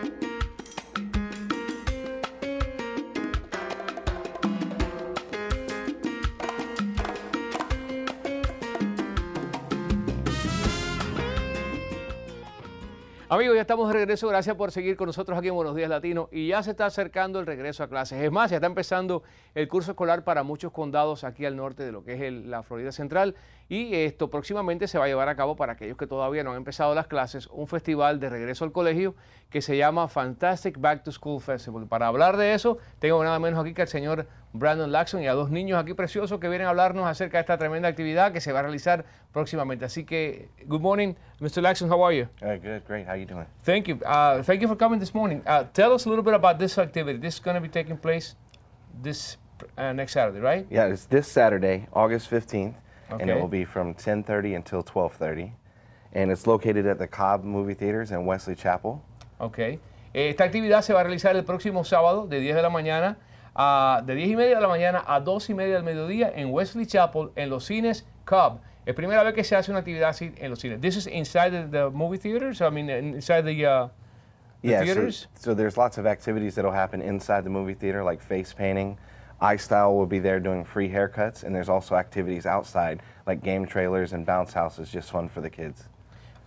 Thank mm-hmm. you. Amigos, ya estamos de regreso. Gracias por seguir con nosotros aquí en Buenos Días Latino. Y ya se está acercando el regreso a clases. Es más, ya está empezando el curso escolar para muchos condados aquí al norte de lo que es la Florida Central. Y esto próximamente se va a llevar a cabo para aquellos que todavía no han empezado las clases, un festival de regreso al colegio que se llama Fantastic Back to School Festival. Para hablar de eso, tengo nada menos aquí que el señor Brandon Laxon y a dos niños aquí preciosos que vienen a hablarnos acerca de esta tremenda actividad que se va a realizar próximamente. Así que, good morning, Mr. Laxon, how are you? good, great. you doing? Thank you. Uh, thank you for coming this morning. Uh, tell us a little bit about this activity. This is going to be taking place this uh, next Saturday, right? Yeah, it's this Saturday, August 15th, okay. and it will be from 10:30 until 12:30, and it's located at the Cobb Movie Theaters in Wesley Chapel. Okay. Esta actividad se va a realizar el próximo sábado de 10 de la mañana a uh, de 10 y media de la mañana a 2 y media del mediodía en Wesley Chapel en los cines Cobb. Es primera vez que se hace una actividad así en los cines. This is inside the, movie movie theaters. I mean, inside the, uh, the yeah, theaters. So, so, there's lots of activities that'll happen inside the movie theater, like face painting. iStyle will be there doing free haircuts, and there's also activities outside, like game trailers and bounce houses, just fun for the kids.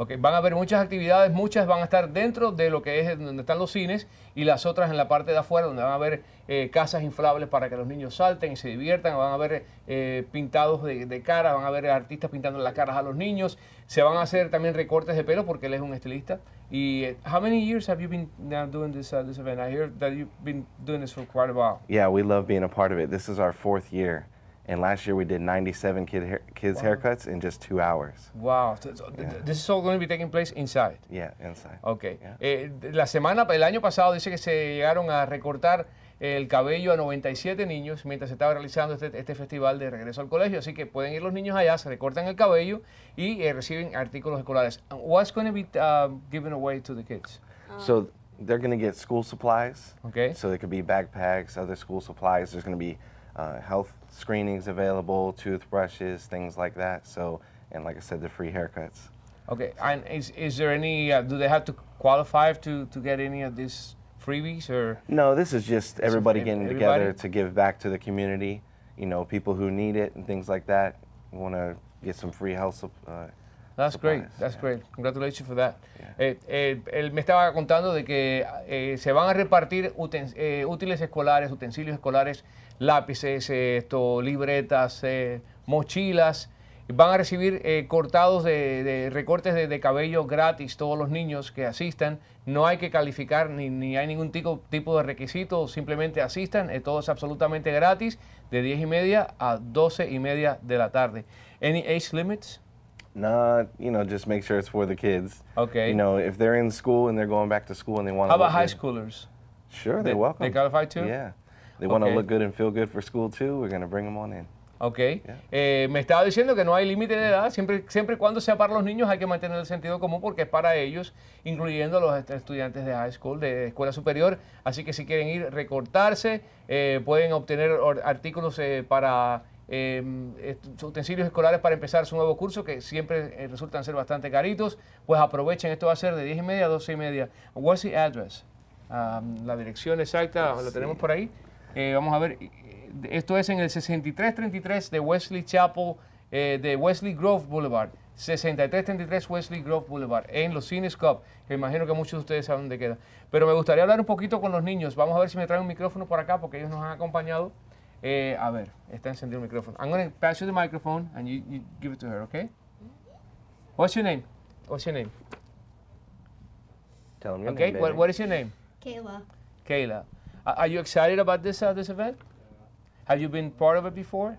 Okay. Van a haber muchas actividades, muchas van a estar dentro de lo que es donde están los cines y las otras en la parte de afuera, donde van a haber eh, casas inflables para que los niños salten y se diviertan, van a haber eh, pintados de, cara, van a haber artistas pintando las caras a los niños, se van a hacer también recortes de pelo porque él es un estilista. Y eh, how many years have you been now doing this, uh, this event? I hear that you've been doing this for quite a while. Yeah, we love being a part of it. This is our fourth year. And last year we did 97 kid kids wow. haircuts in just two hours. Wow, so, so yeah. this is all going to be taking place inside. Yeah, inside. Okay. Yeah. Eh, la semana, el año pasado dice que se llegaron a recortar el cabello a 97 niños mientras se estaba realizando este, este, festival de regreso al colegio. Así que pueden ir los niños allá, se recortan el cabello y eh, reciben artículos escolares. what's going to be uh, given away to the kids? Ah. So they're going to get school supplies. Okay. So it could be backpacks, other school supplies. There's going to be uh, health screenings available, toothbrushes, things like that. So, and like I said, the free haircuts. Okay, and is, is there any, uh, do they have to qualify to, to get any of these freebies or? No, this is just everybody getting everybody? together to give back to the community. You know, people who need it and things like that want to get some free health uh, That's great. That's great. Congratulations for that. Eh, eh, él me estaba contando de que eh, se van a repartir útiles escolares, utensilios escolares, lápices, esto, libretas, mochilas. Van a recibir cortados de, recortes de, cabello gratis todos los niños que asistan. No hay que calificar ni, hay ningún tipo tipo de requisito, simplemente asistan. todo es absolutamente gratis de 10 y media a 12 y media de la tarde. ¿Any age limits? No, you know, just make sure it's for the kids. Okay. You know, if they're in school and they're going back to school and they want to. How about high schoolers? Sure, they're welcome. They qualify too. Yeah. They want to look good and feel good for school too. We're going to bring them on in. Okay. Eh, me estaba diciendo que no hay límite de edad. Siempre, siempre cuando sea para los niños hay que mantener el sentido común porque es para ellos, incluyendo los estudiantes de high school, de escuela superior. Así que si quieren ir recortarse, eh, pueden obtener artículos eh, para Em, utensilios escolares para empezar su nuevo curso, que siempre eh, resultan ser bastante caritos, pues aprovechen, esto va a ser de 10 y media a 12 y media. What's the address? la dirección exacta, lo tenemos por ahí. Eh, vamos a ver, eh, esto es en el 6333 de Wesley Chapel, de Wesley Grove Boulevard. 6333 Wesley Grove Boulevard, en los Cines Cup. Me imagino que muchos de ustedes saben dónde queda. Pero me gustaría hablar un poquito con los niños. Vamos a ver si me traen un micrófono por acá, porque ellos nos han acompañado. Eh, a ver, está encendido el micrófono. I'm going to pass you the microphone and you, you give it to her, okay? What's your name? What's your name? Tell me. Okay, name, what, what is your name? Kayla. Kayla. Uh, are you excited about this, uh, this event? Have you been part of it before?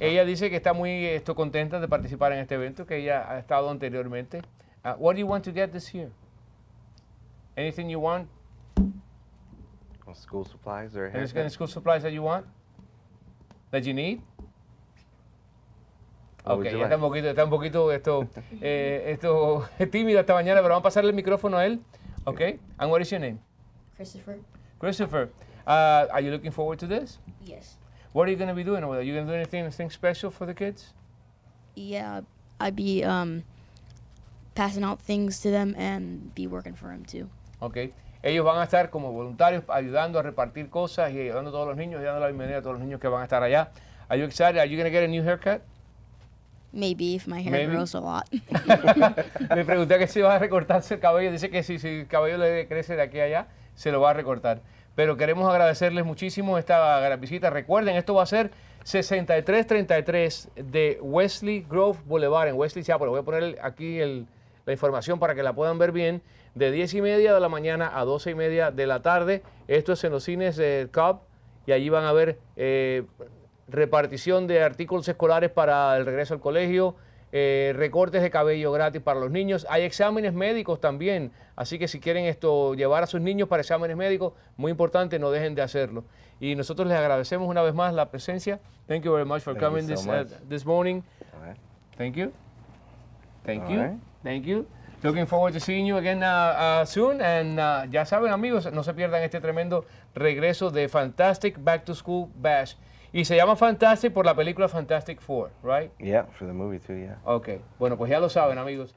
Ella dice que está muy esto, contenta de participar en este evento, que ella ha estado anteriormente. Uh, what do you want to get this year? Anything you want? school supplies or any school supplies that you want? That you need? Ok, ya está un poquito, está un poquito esto, eh, esto es tímido esta mañana, pero vamos a pasarle el micrófono a él. Ok, and what is your name? Christopher. Christopher, uh, are you looking forward to this? Yes. What are you going to be doing over there? Are you going to do anything, anything special for the kids? Yeah, I'd be um, passing out things to them and be working for them too. Okay. Ellos van a estar como voluntarios ayudando a repartir cosas y ayudando a todos los niños, y dando la bienvenida a todos los niños que van a estar allá. Are you excited? Are you going get a new haircut? Maybe if my hair grows a lot. Me pregunté que si va a recortarse el cabello. Dice que si, si el cabello le crece de aquí a allá, se lo va a recortar. Pero queremos agradecerles muchísimo esta gran visita. Recuerden, esto va a ser 6333 de Wesley Grove Boulevard en Wesley Seattle. Voy a poner aquí el, la información para que la puedan ver bien, de 10 y media de la mañana a doce y media de la tarde. Esto es en los cines de CAP y allí van a ver eh, repartición de artículos escolares para el regreso al colegio, eh, recortes de cabello gratis para los niños. Hay exámenes médicos también, así que si quieren esto llevar a sus niños para exámenes médicos, muy importante, no dejen de hacerlo. Y nosotros les agradecemos una vez más la presencia. Thank you very much for coming this, uh, this morning. Thank you. Thank you. Thank you. Looking forward to seeing you again uh, uh, soon. And uh, ya saben, amigos, no se pierdan este tremendo regreso de Fantastic Back to School Bash. Y se llama Fantastic por la película Fantastic Four, right? Yeah, for the movie too, yeah. Okay. Bueno, pues ya lo saben, amigos.